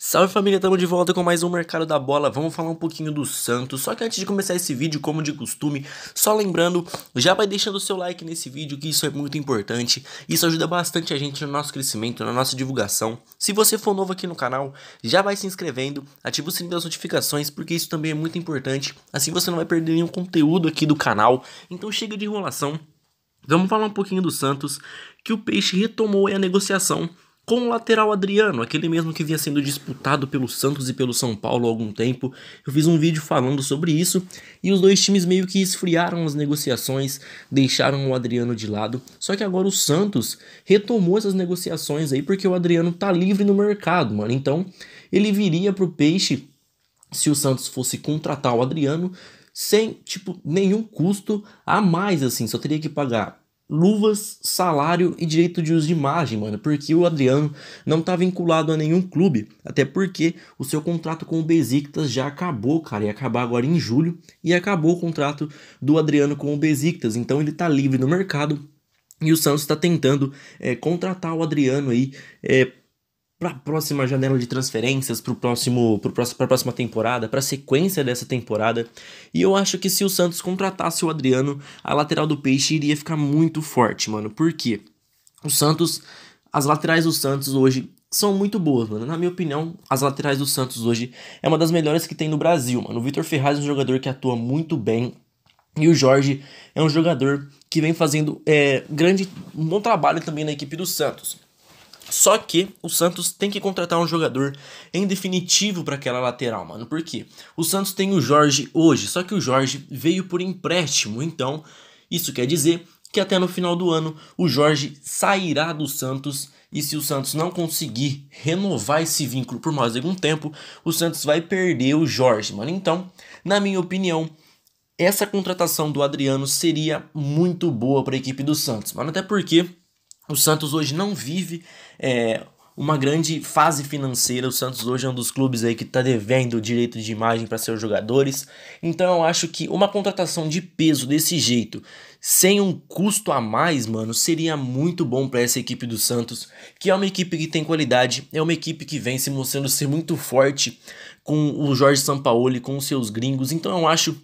Salve família, estamos de volta com mais um Mercado da Bola. Vamos falar um pouquinho do Santos. Só que antes de começar esse vídeo, como de costume, só lembrando, já vai deixando o seu like nesse vídeo, que isso é muito importante. Isso ajuda bastante a gente no nosso crescimento, na nossa divulgação. Se você for novo aqui no canal, já vai se inscrevendo, ativa o sininho das notificações, porque isso também é muito importante. Assim você não vai perder nenhum conteúdo aqui do canal. Então chega de enrolação. Vamos falar um pouquinho do Santos, que o Peixe retomou a negociação com o lateral Adriano, aquele mesmo que vinha sendo disputado pelo Santos e pelo São Paulo há algum tempo. Eu fiz um vídeo falando sobre isso e os dois times meio que esfriaram as negociações, deixaram o Adriano de lado. Só que agora o Santos retomou essas negociações aí porque o Adriano tá livre no mercado, mano. Então, ele viria pro Peixe se o Santos fosse contratar o Adriano sem, tipo, nenhum custo a mais assim, só teria que pagar luvas, salário e direito de uso de imagem, mano, porque o Adriano não tá vinculado a nenhum clube, até porque o seu contrato com o Besiktas já acabou, cara, ia acabar agora em julho e acabou o contrato do Adriano com o Besiktas, então ele tá livre no mercado. E o Santos está tentando é, contratar o Adriano aí é, para a próxima janela de transferências, para próximo, pro próximo, a próxima temporada, para a sequência dessa temporada. E eu acho que se o Santos contratasse o Adriano, a lateral do Peixe iria ficar muito forte, mano. Por quê? O Santos, as laterais do Santos hoje são muito boas, mano. Na minha opinião, as laterais do Santos hoje é uma das melhores que tem no Brasil, mano. O Vitor Ferraz é um jogador que atua muito bem. E o Jorge é um jogador que vem fazendo é, grande, um bom trabalho também na equipe do Santos. Só que o Santos tem que contratar um jogador em definitivo para aquela lateral, mano. Por quê? O Santos tem o Jorge hoje, só que o Jorge veio por empréstimo, então isso quer dizer que até no final do ano o Jorge sairá do Santos e se o Santos não conseguir renovar esse vínculo por mais algum tempo, o Santos vai perder o Jorge, mano. Então, na minha opinião, essa contratação do Adriano seria muito boa para a equipe do Santos, mano, até porque o Santos hoje não vive é, uma grande fase financeira. O Santos hoje é um dos clubes aí que está devendo direito de imagem para seus jogadores. Então eu acho que uma contratação de peso desse jeito, sem um custo a mais, mano, seria muito bom para essa equipe do Santos, que é uma equipe que tem qualidade, é uma equipe que vem se mostrando ser muito forte com o Jorge Sampaoli, com os seus gringos. Então eu acho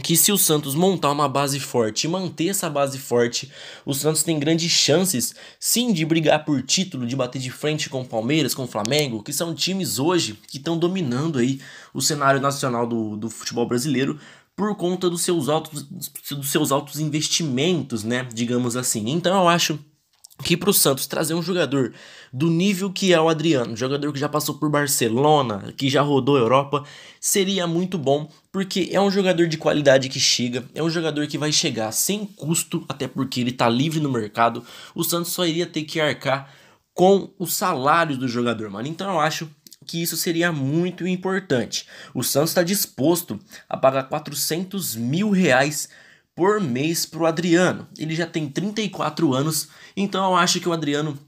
que se o Santos montar uma base forte e manter essa base forte, o Santos tem grandes chances sim de brigar por título, de bater de frente com o Palmeiras, com o Flamengo, que são times hoje que estão dominando aí o cenário nacional do, do futebol brasileiro por conta dos seus altos, dos seus altos investimentos, né? Digamos assim. Então eu acho que para o Santos trazer um jogador do nível que é o Adriano, um jogador que já passou por Barcelona, que já rodou a Europa, seria muito bom porque é um jogador de qualidade que chega, é um jogador que vai chegar sem custo, até porque ele está livre no mercado. O Santos só iria ter que arcar com o salário do jogador, mano. Então eu acho que isso seria muito importante. O Santos está disposto a pagar 400 mil reais por mês para o Adriano. Ele já tem 34 anos, então eu acho que o Adriano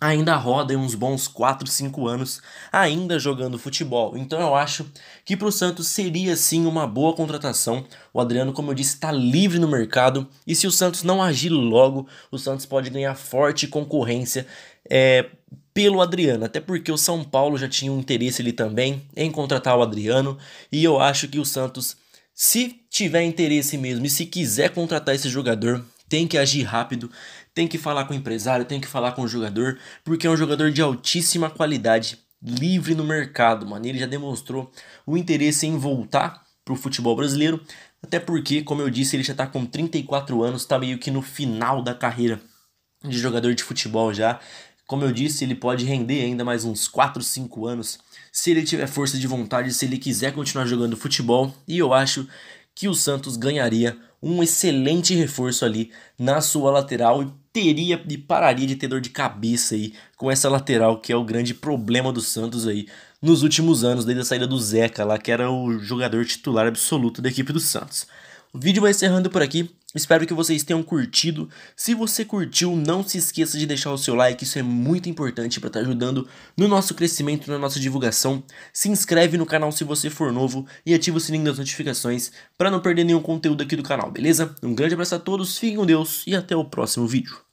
ainda roda em uns bons 4, 5 anos, ainda jogando futebol. Então eu acho que para o Santos seria sim uma boa contratação. O Adriano, como eu disse, está livre no mercado e se o Santos não agir logo, o Santos pode ganhar forte concorrência. É, pelo Adriano, até porque o São Paulo já tinha um interesse ali também em contratar o Adriano, e eu acho que o Santos, se tiver interesse mesmo e se quiser contratar esse jogador, tem que agir rápido, tem que falar com o empresário, tem que falar com o jogador, porque é um jogador de altíssima qualidade, livre no mercado, mano. Ele já demonstrou o interesse em voltar para o futebol brasileiro, até porque, como eu disse, ele já está com 34 anos, está meio que no final da carreira de jogador de futebol já. Como eu disse, ele pode render ainda mais uns 4, 5 anos, se ele tiver força de vontade, se ele quiser continuar jogando futebol, e eu acho que o Santos ganharia um excelente reforço ali na sua lateral e teria e pararia de ter dor de cabeça aí com essa lateral, que é o grande problema do Santos aí nos últimos anos, desde a saída do Zeca lá, que era o jogador titular absoluto da equipe do Santos. O vídeo vai encerrando por aqui. Espero que vocês tenham curtido. Se você curtiu, não se esqueça de deixar o seu like, isso é muito importante para estar tá ajudando no nosso crescimento, na nossa divulgação. Se inscreve no canal se você for novo e ativa o sininho das notificações para não perder nenhum conteúdo aqui do canal, beleza? Um grande abraço a todos, fiquem com Deus e até o próximo vídeo.